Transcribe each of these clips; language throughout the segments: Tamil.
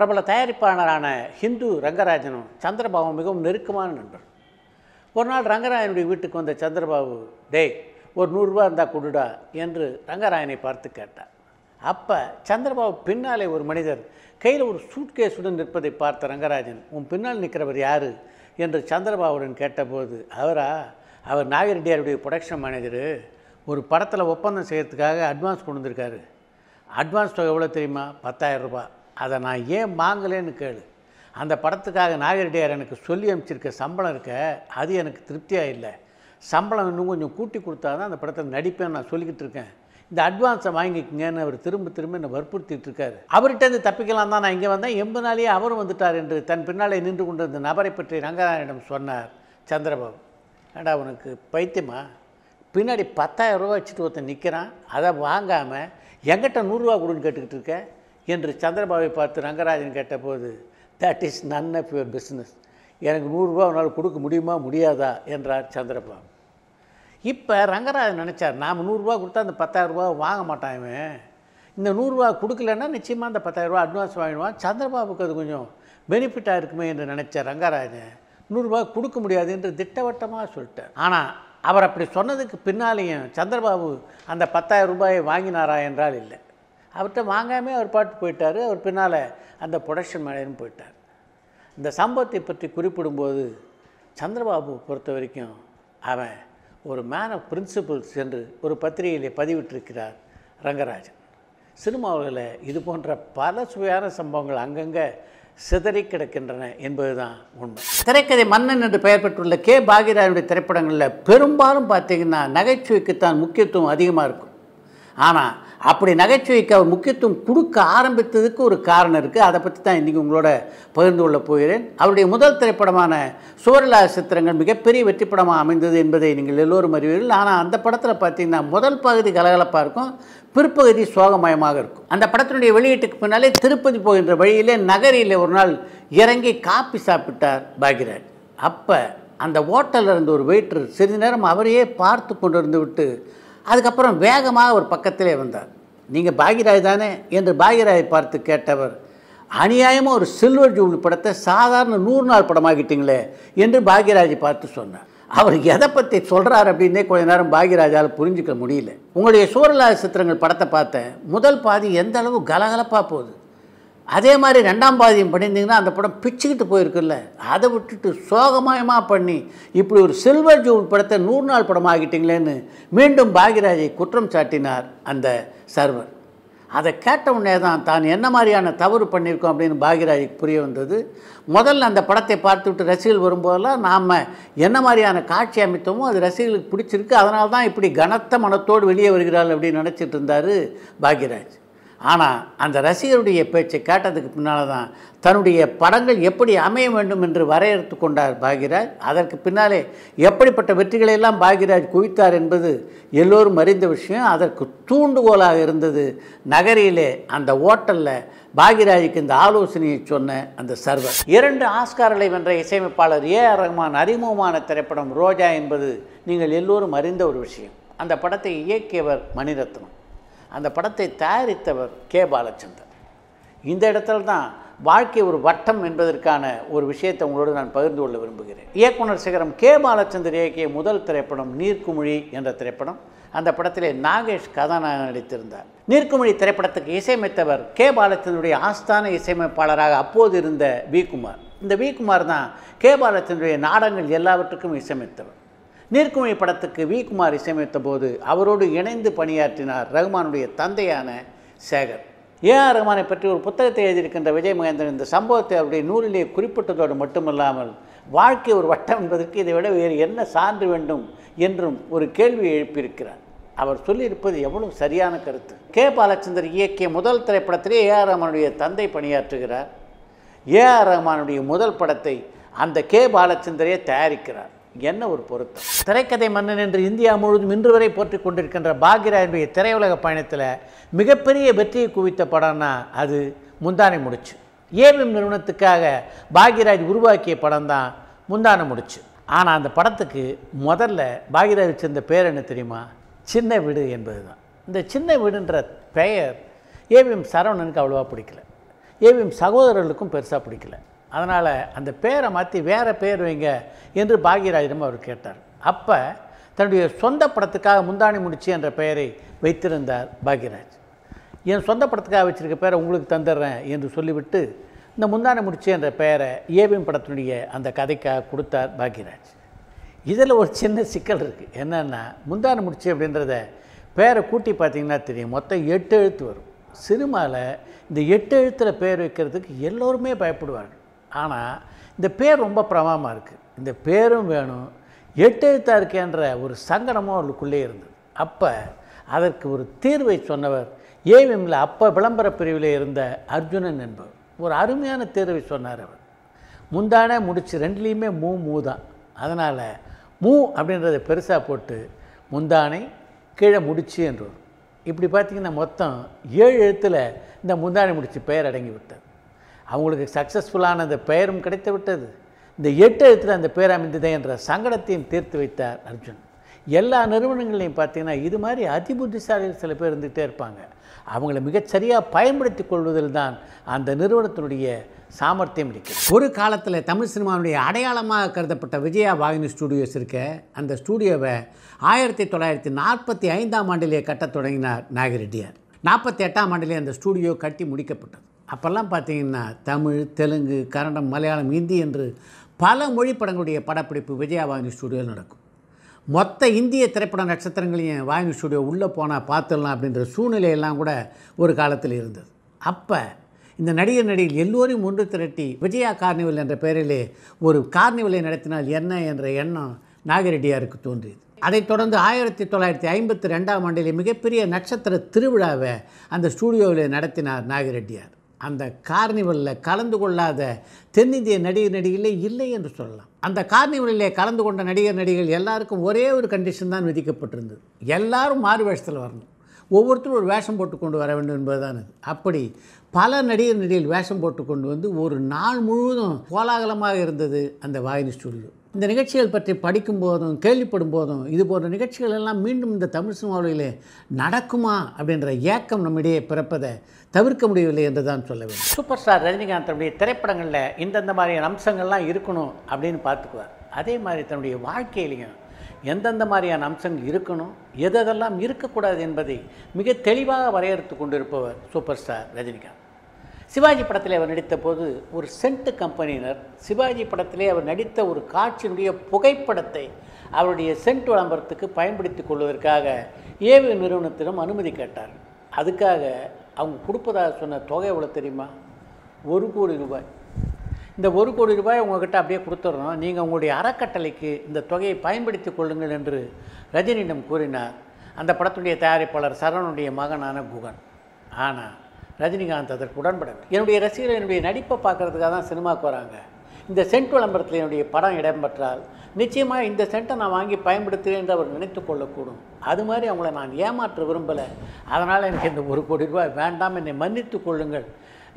பிரபல தயாரிப்பாளரான ஹிந்து ரங்கராஜனும் சந்திரபாபும் மிகவும் நெருக்கமான நண்பர் ஒரு நாள் ரங்கராயனுடைய வீட்டுக்கு வந்த சந்திரபாபு டேய் ஒரு நூறுரூவா இருந்தால் கொடுடா என்று ரங்கராயனை பார்த்து கேட்டார் அப்போ சந்திரபாபு பின்னாலே ஒரு மனிதர் கையில் ஒரு சூட்கேஸுடன் நிற்பதை பார்த்த ரங்கராஜன் உன் பின்னால் நிற்கிறவர் யார் என்று சந்திரபாபுடன் கேட்டபோது அவரா அவர் நாகரெட்டியாருடைய ப்ரொடக்ஷன் மேனேஜர் ஒரு படத்தில் ஒப்பந்தம் செய்கிறதுக்காக அட்வான்ஸ் கொண்டு வந்திருக்காரு அட்வான்ஸ் தொகை எவ்வளோ தெரியுமா பத்தாயிரம் ரூபாய் அதை நான் ஏன் வாங்கலேன்னு கேளு அந்த படத்துக்காக நாகரடியார் எனக்கு சொல்லி அமைச்சிருக்க சம்பளம் இருக்க அது எனக்கு திருப்தியாக இல்லை சம்பளம் இன்னும் கொஞ்சம் கூட்டி கொடுத்தா தான் அந்த படத்தில் நடிப்பேன் நான் சொல்லிக்கிட்டு இருக்கேன் இந்த அட்வான்ஸை வாங்கிக்கங்கன்னு அவர் திரும்ப திரும்ப என்னை வற்புறுத்திட்டு இருக்காரு அவர்கிட்ட இருந்து தப்பிக்கலாம் தான் நான் இங்கே வந்தேன் நாளையே அவரும் வந்துட்டார் என்று தன் பின்னாலே நின்று கொண்டிருந்த நபரை பற்றி ரங்கநாயனிடம் சொன்னார் சந்திரபாபு ஏடா உனக்கு பைத்தியமா பின்னாடி பத்தாயிரம் ரூபா வச்சுட்டு ஒருத்தன் நிற்கிறான் அதை வாங்காமல் எங்கிட்ட நூறுரூவா கொடுன்னு கேட்டுக்கிட்டு இருக்கேன் என்று சந்திரபாபை பார்த்து ரங்கராஜன் கேட்டபோது that is none of your business எனக்கு நூறுரூவா உன்னால் கொடுக்க முடியுமா முடியாதா என்றார் சந்திரபாபு இப்போ ரங்கராஜன் நினச்சார் நாம் நூறுரூவா கொடுத்தா அந்த பத்தாயிரரூபா வாங்க மாட்டான் இந்த நூறுரூவா கொடுக்கலன்னா நிச்சயமாக அந்த பத்தாயிரரூபா அட்வான்ஸ் வாங்கிடுவான் சந்திரபாபுக்கு அது கொஞ்சம் பெனிஃபிட்டாக இருக்குமே என்று நினச்சார் ரங்கராஜன் நூறுரூவா கொடுக்க முடியாது என்று திட்டவட்டமாக சொல்லிட்டார் ஆனால் அவர் அப்படி சொன்னதுக்கு பின்னாலேயும் சந்திரபாபு அந்த பத்தாயிரம் ரூபாயை வாங்கினாரா என்றால் இல்லை அவர்கிட்ட வாங்காமே அவர் பாட்டு போயிட்டார் அவர் பின்னால் அந்த ப்ரொடக்ஷன் மேலேயும் போயிட்டார் இந்த சம்பவத்தை பற்றி குறிப்பிடும்போது சந்திரபாபு பொறுத்த வரைக்கும் அவன் ஒரு மேன் ஆஃப் பிரின்சிபல்ஸ் என்று ஒரு பத்திரிகையிலே பதிவிட்டிருக்கிறார் ரங்கராஜன் சினிமாவில் இது போன்ற பல சுவையான சம்பவங்கள் அங்கங்கே சிதறி கிடக்கின்றன என்பதுதான் உண்மை திரைக்கதை மன்னன் என்று பெயர் பெற்றுள்ள கே பாகிராஜனுடைய திரைப்படங்களில் பெரும்பாலும் பார்த்தீங்கன்னா நகைச்சுவைக்குத்தான் முக்கியத்துவம் அதிகமாக இருக்கும் ஆனால் அப்படி நகைச்சுவைக்கு அவர் முக்கியத்துவம் கொடுக்க ஆரம்பித்ததுக்கு ஒரு காரணம் இருக்குது அதை பற்றி தான் இன்றைக்கி உங்களோட பகிர்ந்து கொள்ளப் போகிறேன் அவருடைய முதல் திரைப்படமான சூரலா சித்திரங்கள் மிகப்பெரிய வெற்றி படமாக அமைந்தது என்பதை நீங்கள் எல்லோரும் அறிவீர்கள் ஆனால் அந்த படத்தில் பார்த்தீங்கன்னா முதல் பகுதி கலகலப்பாக இருக்கும் பிற்பகுதி சோகமயமாக இருக்கும் அந்த படத்தினுடைய வெளியீட்டுக்கு பின்னாலே திருப்பதி போகின்ற வழியிலே நகரில் ஒரு நாள் இறங்கி காப்பி சாப்பிட்டார் பாகிராஜ் அப்போ அந்த ஹோட்டலில் இருந்த ஒரு வெயிட்டர் சிறிது நேரம் அவரையே பார்த்து கொண்டு விட்டு அதுக்கப்புறம் வேகமாக ஒரு பக்கத்திலே வந்தார் நீங்கள் பாகிராய் தானே என்று பாகிராயை பார்த்து கேட்டவர் அநியாயமாக ஒரு சில்வர் ஜூப்ளி படத்தை சாதாரண நூறு நாள் படமாகிட்டீங்களே என்று பாகியராஜை பார்த்து சொன்னார் அவர் எதை பற்றி சொல்கிறார் அப்படின்னே கொஞ்ச நேரம் பாகியராஜால் புரிஞ்சிக்க முடியல உங்களுடைய சூரலாய சித்திரங்கள் படத்தை பார்த்தேன் முதல் பாதி எந்த அளவு கலகலப்பாக போகுது அதே மாதிரி ரெண்டாம் பாதியம் பண்ணியிருந்தீங்கன்னா அந்த படம் பிச்சுக்கிட்டு போயிருக்குல்ல அதை விட்டுட்டு சோகமயமாக பண்ணி இப்படி ஒரு சில்வர் ஜூல் படத்தை நூறு நாள் படம் ஆகிட்டீங்களேன்னு மீண்டும் பாகியராஜை குற்றம் சாட்டினார் அந்த சர்வர் அதை கேட்ட உடனே தான் தான் என்ன மாதிரியான தவறு பண்ணியிருக்கோம் அப்படின்னு பாகியராஜுக்கு புரிய வந்தது முதல்ல அந்த படத்தை பார்த்து விட்டு ரசிகர்கள் வரும்போதெல்லாம் நாம் என்ன மாதிரியான காட்சி அமைத்தோமோ அது ரசிகர்களுக்கு பிடிச்சிருக்கு அதனால தான் இப்படி கனத்த மனத்தோடு வெளியே வருகிறாள் அப்படின்னு நினச்சிட்டு இருந்தார் பாகியராஜ் ஆனால் அந்த ரசிகருடைய பேச்சை கேட்டதுக்கு பின்னால் தான் தன்னுடைய படங்கள் எப்படி அமைய வேண்டும் என்று வரையறுத்து கொண்டார் பாகிராஜ் அதற்கு பின்னாலே எப்படிப்பட்ட வெற்றிகளையெல்லாம் பாகிராஜ் குவித்தார் என்பது எல்லோரும் அறிந்த விஷயம் அதற்கு தூண்டுகோலாக இருந்தது நகரிலே அந்த ஓட்டலில் பாகிராஜுக்கு இந்த ஆலோசனையை சொன்ன அந்த சர்வர் இரண்டு ஆஸ்கார்களை வென்ற இசையமைப்பாளர் ஏ ஆர் ரஹ்மான் அறிமுகமான திரைப்படம் ரோஜா என்பது நீங்கள் எல்லோரும் அறிந்த ஒரு விஷயம் அந்த படத்தை இயக்கியவர் மணிரத்னம் அந்த படத்தை தயாரித்தவர் கே பாலச்சந்தர் இந்த இடத்துல தான் வாழ்க்கை ஒரு வட்டம் என்பதற்கான ஒரு விஷயத்தை உங்களோடு நான் பகிர்ந்து கொள்ள விரும்புகிறேன் இயக்குனர் சிகரம் கே பாலச்சந்தர் இயக்கிய முதல் திரைப்படம் நீர்க்குமிழி என்ற திரைப்படம் அந்த படத்திலே நாகேஷ் கதாநாயகன் நடித்திருந்தார் நீர்க்குமிழி திரைப்படத்துக்கு இசையமைத்தவர் கே பாலச்சந்தருடைய ஆஸ்தான இசையமைப்பாளராக அப்போது இருந்த வி குமார் இந்த வி குமார் தான் கே பாலச்சந்தருடைய நாடகங்கள் எல்லாவற்றுக்கும் இசையமைத்தவர் நீர்க்குமிழி படத்துக்கு வி குமார் இசையமைத்த போது அவரோடு இணைந்து பணியாற்றினார் ரகுமானுடைய தந்தையான சேகர் ஏ ஆர் ரகுமானை பற்றி ஒரு புத்தகத்தை எழுதியிருக்கின்ற விஜய் மகேந்திரன் இந்த சம்பவத்தை அவருடைய நூலிலே குறிப்பிட்டதோடு மட்டுமல்லாமல் வாழ்க்கை ஒரு வட்டம் என்பதற்கு இதை விட வேறு என்ன சான்று வேண்டும் என்றும் ஒரு கேள்வி எழுப்பியிருக்கிறார் அவர் சொல்லியிருப்பது எவ்வளவு சரியான கருத்து கே பாலச்சந்தர் இயக்கிய முதல் திரைப்படத்திலே ஏ ஆர் தந்தை பணியாற்றுகிறார் ஏ ஆர் முதல் படத்தை அந்த கே பாலச்சந்தரையே தயாரிக்கிறார் என்ன ஒரு பொருத்தம் திரைக்கதை மன்னன் என்று இந்தியா முழுவதும் இன்று வரை போற்றிக் கொண்டிருக்கின்ற பாக்யராஜனுடைய திரையுலக பயணத்தில் மிகப்பெரிய வெற்றியை குவித்த படம்னா அது முந்தானை முடிச்சு ஏவிஎம் நிறுவனத்துக்காக பாக்யராஜ் உருவாக்கிய படம் தான் முந்தானை முடிச்சு ஆனால் அந்த படத்துக்கு முதல்ல பாக்யராஜ் சேர்ந்த பேர் என்ன தெரியுமா சின்ன வீடு என்பது தான் இந்த சின்ன வீடுன்ற பெயர் ஏவிஎம் சரவணனுக்கு அவ்வளோவா பிடிக்கல ஏவிஎம் சகோதரர்களுக்கும் பெருசாக பிடிக்கல அதனால் அந்த பேரை மாற்றி வேறு பேர் வைங்க என்று பாக்யராஜிடம் அவர் கேட்டார் அப்போ தன்னுடைய சொந்த படத்துக்காக முந்தாணி முடிச்சு என்ற பெயரை வைத்திருந்தார் பாக்யராஜ் என் சொந்த படத்துக்காக வச்சுருக்க பேரை உங்களுக்கு தந்துடுறேன் என்று சொல்லிவிட்டு இந்த முந்தானை முடிச்சு என்ற பெயரை ஏபிஎம் படத்தினுடைய அந்த கதைக்காக கொடுத்தார் பாக்யராஜ் இதில் ஒரு சின்ன சிக்கல் இருக்குது என்னென்னா முந்தானை முடிச்சு அப்படின்றத பேரை கூட்டி பார்த்தீங்கன்னா தெரியும் மொத்தம் எட்டு எழுத்து வரும் சினிமாவில் இந்த எட்டு எழுத்தில் பேர் வைக்கிறதுக்கு எல்லோருமே பயப்படுவாங்க ஆனால் இந்த பேர் ரொம்ப பிரபலமாக இருக்குது இந்த பேரும் வேணும் எட்டு எழுத்தாக இருக்கேன்ற ஒரு சங்கடமும் அவர்களுக்குள்ளே இருந்தது அப்போ அதற்கு ஒரு தீர்வை சொன்னவர் ஏவிஎம்மில் அப்போ விளம்பர பிரிவில் இருந்த அர்ஜுனன் என்பவர் ஒரு அருமையான தேர்வை சொன்னார் அவர் முந்தானே முடிச்சு ரெண்டுலேயுமே மூ மூ தான் அதனால் மூ அப்படின்றத பெருசாக போட்டு முந்தானை கீழே முடிச்சு என்று இப்படி பார்த்திங்கன்னா மொத்தம் ஏழு எழுத்தில் இந்த முந்தானை முடிச்சு பெயர் அடங்கி விட்டார் அவங்களுக்கு சக்ஸஸ்ஃபுல்லான அந்த பெயரும் கிடைத்து விட்டது இந்த எட்டு எழுத்தில் அந்த பெயர் அமைந்ததே என்ற சங்கடத்தையும் தீர்த்து வைத்தார் அர்ஜுன் எல்லா நிறுவனங்களையும் பார்த்தீங்கன்னா இது மாதிரி அதிபுத்திசாலிகள் சில பேர் இருந்துகிட்டே இருப்பாங்க அவங்களை மிகச்சரியாக பயன்படுத்தி கொள்வதில் தான் அந்த நிறுவனத்தினுடைய சாமர்த்தியம் இருக்குது ஒரு காலத்தில் தமிழ் சினிமாவுடைய அடையாளமாக கருதப்பட்ட விஜயா வாகினி ஸ்டூடியோஸ் இருக்க அந்த ஸ்டூடியோவை ஆயிரத்தி தொள்ளாயிரத்தி நாற்பத்தி ஐந்தாம் ஆண்டிலேயே கட்டத் தொடங்கினார் நாகரெட்டியார் நாற்பத்தி எட்டாம் ஆண்டிலே அந்த ஸ்டூடியோ கட்டி முடிக்கப்பட்டது அப்போல்லாம் பார்த்தீங்கன்னா தமிழ் தெலுங்கு கன்னடம் மலையாளம் இந்தி என்று பல மொழி படங்களுடைய படப்பிடிப்பு விஜயா வாகினி ஸ்டூடியோவில் நடக்கும் மொத்த இந்திய திரைப்பட நட்சத்திரங்களையும் வாகினி ஸ்டுடியோ உள்ளே போனால் பார்த்துடலாம் அப்படின்ற சூழ்நிலையெல்லாம் கூட ஒரு காலத்தில் இருந்தது அப்போ இந்த நடிகர் நடிகர் எல்லோரையும் ஒன்று திரட்டி விஜயா கார்னிவல் என்ற பெயரிலே ஒரு கார்னிவலை நடத்தினால் என்ன என்ற எண்ணம் நாகரெட்டியாருக்கு தோன்றியது அதைத் தொடர்ந்து ஆயிரத்தி தொள்ளாயிரத்தி ஐம்பத்தி ரெண்டாம் ஆண்டிலே மிகப்பெரிய நட்சத்திர திருவிழாவை அந்த ஸ்டூடியோவில் நடத்தினார் நாகரெட்டியார் அந்த கார்னிவலில் கலந்து கொள்ளாத தென்னிந்திய நடிகர் நடிகர்களே இல்லை என்று சொல்லலாம் அந்த கார்னிவலிலே கலந்து கொண்ட நடிகர் நடிகர்கள் எல்லாருக்கும் ஒரே ஒரு கண்டிஷன் தான் விதிக்கப்பட்டிருந்தது எல்லாரும் மாறு வேஷத்தில் வரணும் ஒவ்வொருத்தரும் ஒரு வேஷம் போட்டு கொண்டு வர வேண்டும் என்பதுதான் அது அப்படி பல நடிகர் நடிகைகள் வேஷம் போட்டு கொண்டு வந்து ஒரு நாள் முழுவதும் கோலாகலமாக இருந்தது அந்த வாயினி ஸ்டுடியோ இந்த நிகழ்ச்சிகள் பற்றி படிக்கும் போதும் கேள்விப்படும் போதும் இது போன்ற நிகழ்ச்சிகள் எல்லாம் மீண்டும் இந்த தமிழ் சினிமாவில் நடக்குமா அப்படின்ற ஏக்கம் நம்மிடையே பிறப்பதை தவிர்க்க முடியவில்லை என்று தான் சொல்ல வேண்டும் சூப்பர் ஸ்டார் ரஜினிகாந்தனுடைய திரைப்படங்களில் இந்தந்த மாதிரியான அம்சங்கள்லாம் இருக்கணும் அப்படின்னு பார்த்துக்குவார் அதே மாதிரி தன்னுடைய வாழ்க்கையிலையும் எந்தெந்த மாதிரியான அம்சங்கள் இருக்கணும் எதெல்லாம் இருக்கக்கூடாது என்பதை மிக தெளிவாக வரையறுத்து கொண்டிருப்பவர் சூப்பர் ஸ்டார் ரஜினிகாந்த் சிவாஜி படத்தில் அவர் நடித்த போது ஒரு சென்ட் கம்பெனியினர் சிவாஜி படத்திலே அவர் நடித்த ஒரு காட்சியினுடைய புகைப்படத்தை அவருடைய சென்ட் விளம்பரத்துக்கு பயன்படுத்தி கொள்வதற்காக ஏவி நிறுவனத்திடம் அனுமதி கேட்டார் அதுக்காக அவங்க கொடுப்பதாக சொன்ன தொகை எவ்வளோ தெரியுமா ஒரு கோடி ரூபாய் இந்த ஒரு கோடி ரூபாய் உங்ககிட்ட அப்படியே கொடுத்துட்றோம் நீங்கள் உங்களுடைய அறக்கட்டளைக்கு இந்த தொகையை பயன்படுத்தி கொள்ளுங்கள் என்று ரஜினியிடம் கூறினார் அந்த படத்துடைய தயாரிப்பாளர் சரவனுடைய மகனான குகன் ஆனால் ரஜினிகாந்த் அதற்கு உடன்படவில்லை என்னுடைய ரசிகர்கள் என்னுடைய நடிப்பை பார்க்குறதுக்காக தான் சினிமாவுக்கு வராங்க இந்த சென்ட் விளம்பரத்தில் என்னுடைய படம் இடம்பெற்றால் நிச்சயமாக இந்த சென்ட்டை நான் வாங்கி பயன்படுத்துகிறேன் என்று அவர் நினைத்து கொள்ளக்கூடும் அது மாதிரி அவங்கள நான் ஏமாற்ற விரும்பலை அதனால் எனக்கு இந்த ஒரு கோடி ரூபாய் வேண்டாம் என்னை மன்னித்து கொள்ளுங்கள்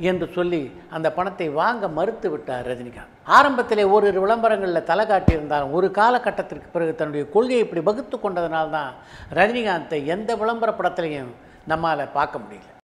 என்று சொல்லி அந்த பணத்தை வாங்க மறுத்து விட்டார் ரஜினிகாந்த் ஆரம்பத்திலே ஓரிரு விளம்பரங்களில் தலை காட்டியிருந்தாலும் ஒரு காலகட்டத்திற்கு பிறகு தன்னுடைய கொள்கையை இப்படி வகுத்து கொண்டதுனால்தான் ரஜினிகாந்தை எந்த விளம்பர படத்திலையும் நம்மால் பார்க்க முடியல